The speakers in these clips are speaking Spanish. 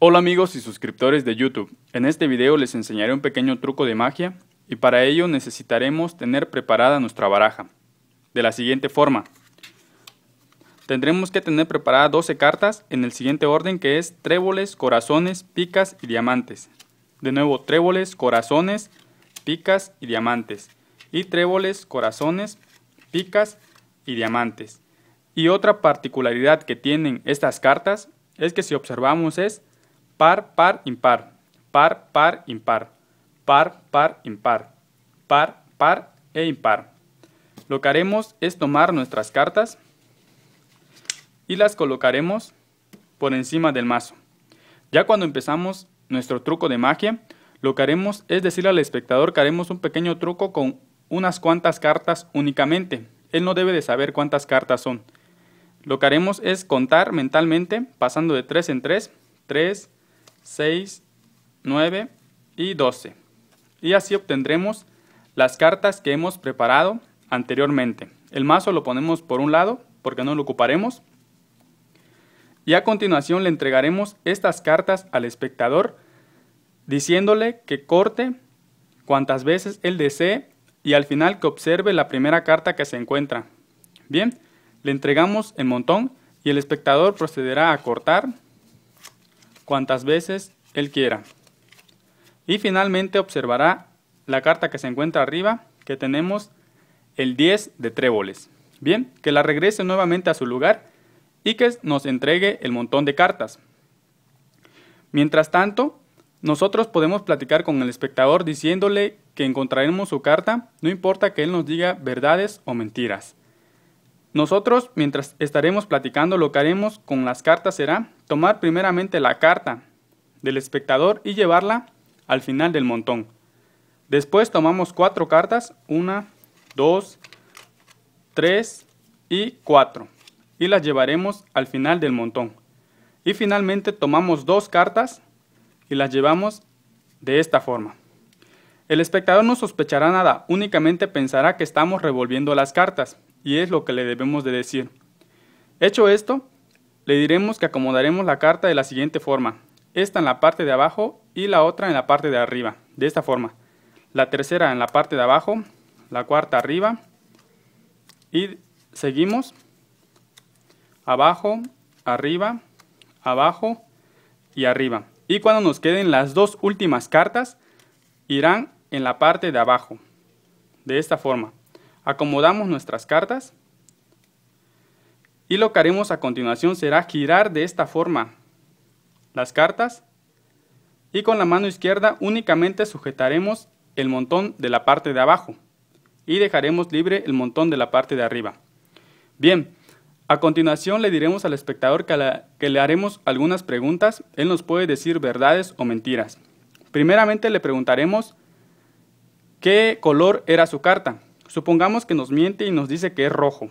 Hola amigos y suscriptores de YouTube, en este video les enseñaré un pequeño truco de magia y para ello necesitaremos tener preparada nuestra baraja. De la siguiente forma, tendremos que tener preparadas 12 cartas en el siguiente orden que es tréboles, corazones, picas y diamantes. De nuevo, tréboles, corazones, picas y diamantes. Y tréboles, corazones, picas y diamantes. Y otra particularidad que tienen estas cartas es que si observamos es par, par, impar, par, par, impar, par, par, impar, par, par e impar. Lo que haremos es tomar nuestras cartas y las colocaremos por encima del mazo. Ya cuando empezamos nuestro truco de magia, lo que haremos es decirle al espectador que haremos un pequeño truco con unas cuantas cartas únicamente. Él no debe de saber cuántas cartas son. Lo que haremos es contar mentalmente, pasando de 3 en 3, 3, 6, 9 y 12. Y así obtendremos las cartas que hemos preparado anteriormente. El mazo lo ponemos por un lado porque no lo ocuparemos. Y a continuación le entregaremos estas cartas al espectador diciéndole que corte cuantas veces él desee y al final que observe la primera carta que se encuentra. Bien, le entregamos el montón y el espectador procederá a cortar cuantas veces él quiera. Y finalmente observará la carta que se encuentra arriba, que tenemos el 10 de tréboles. Bien, que la regrese nuevamente a su lugar y que nos entregue el montón de cartas. Mientras tanto, nosotros podemos platicar con el espectador diciéndole que encontraremos su carta, no importa que él nos diga verdades o mentiras. Nosotros, mientras estaremos platicando, lo que haremos con las cartas será tomar primeramente la carta del espectador y llevarla al final del montón. Después tomamos cuatro cartas, una, dos, tres y cuatro, y las llevaremos al final del montón. Y finalmente tomamos dos cartas y las llevamos de esta forma. El espectador no sospechará nada, únicamente pensará que estamos revolviendo las cartas y es lo que le debemos de decir. Hecho esto, le diremos que acomodaremos la carta de la siguiente forma, esta en la parte de abajo y la otra en la parte de arriba, de esta forma, la tercera en la parte de abajo, la cuarta arriba y seguimos abajo, arriba, abajo y arriba. Y cuando nos queden las dos últimas cartas, irán en la parte de abajo, de esta forma. Acomodamos nuestras cartas y lo que haremos a continuación será girar de esta forma las cartas y con la mano izquierda únicamente sujetaremos el montón de la parte de abajo y dejaremos libre el montón de la parte de arriba. Bien, a continuación le diremos al espectador que, que le haremos algunas preguntas, él nos puede decir verdades o mentiras. Primeramente le preguntaremos qué color era su carta. Supongamos que nos miente y nos dice que es rojo.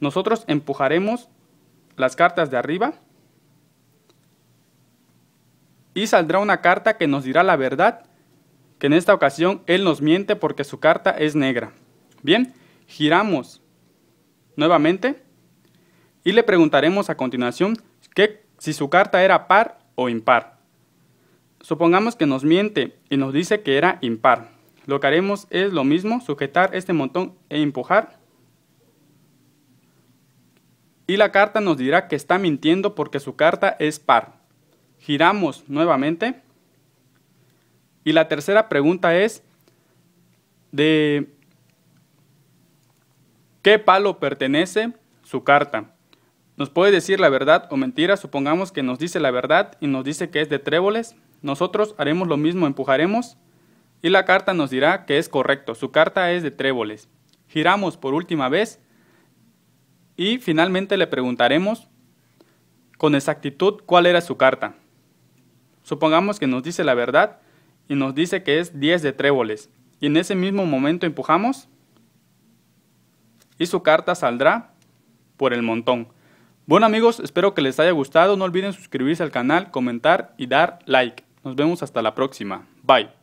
Nosotros empujaremos las cartas de arriba y saldrá una carta que nos dirá la verdad, que en esta ocasión él nos miente porque su carta es negra. Bien, giramos nuevamente y le preguntaremos a continuación que si su carta era par o impar. Supongamos que nos miente y nos dice que era impar. Lo que haremos es lo mismo, sujetar este montón e empujar. Y la carta nos dirá que está mintiendo porque su carta es par. Giramos nuevamente. Y la tercera pregunta es de qué palo pertenece su carta. Nos puede decir la verdad o mentira, supongamos que nos dice la verdad y nos dice que es de tréboles. Nosotros haremos lo mismo, empujaremos y la carta nos dirá que es correcto. Su carta es de tréboles. Giramos por última vez y finalmente le preguntaremos con exactitud cuál era su carta. Supongamos que nos dice la verdad y nos dice que es 10 de tréboles. Y en ese mismo momento empujamos y su carta saldrá por el montón. Bueno amigos, espero que les haya gustado. No olviden suscribirse al canal, comentar y dar like. Nos vemos hasta la próxima. Bye.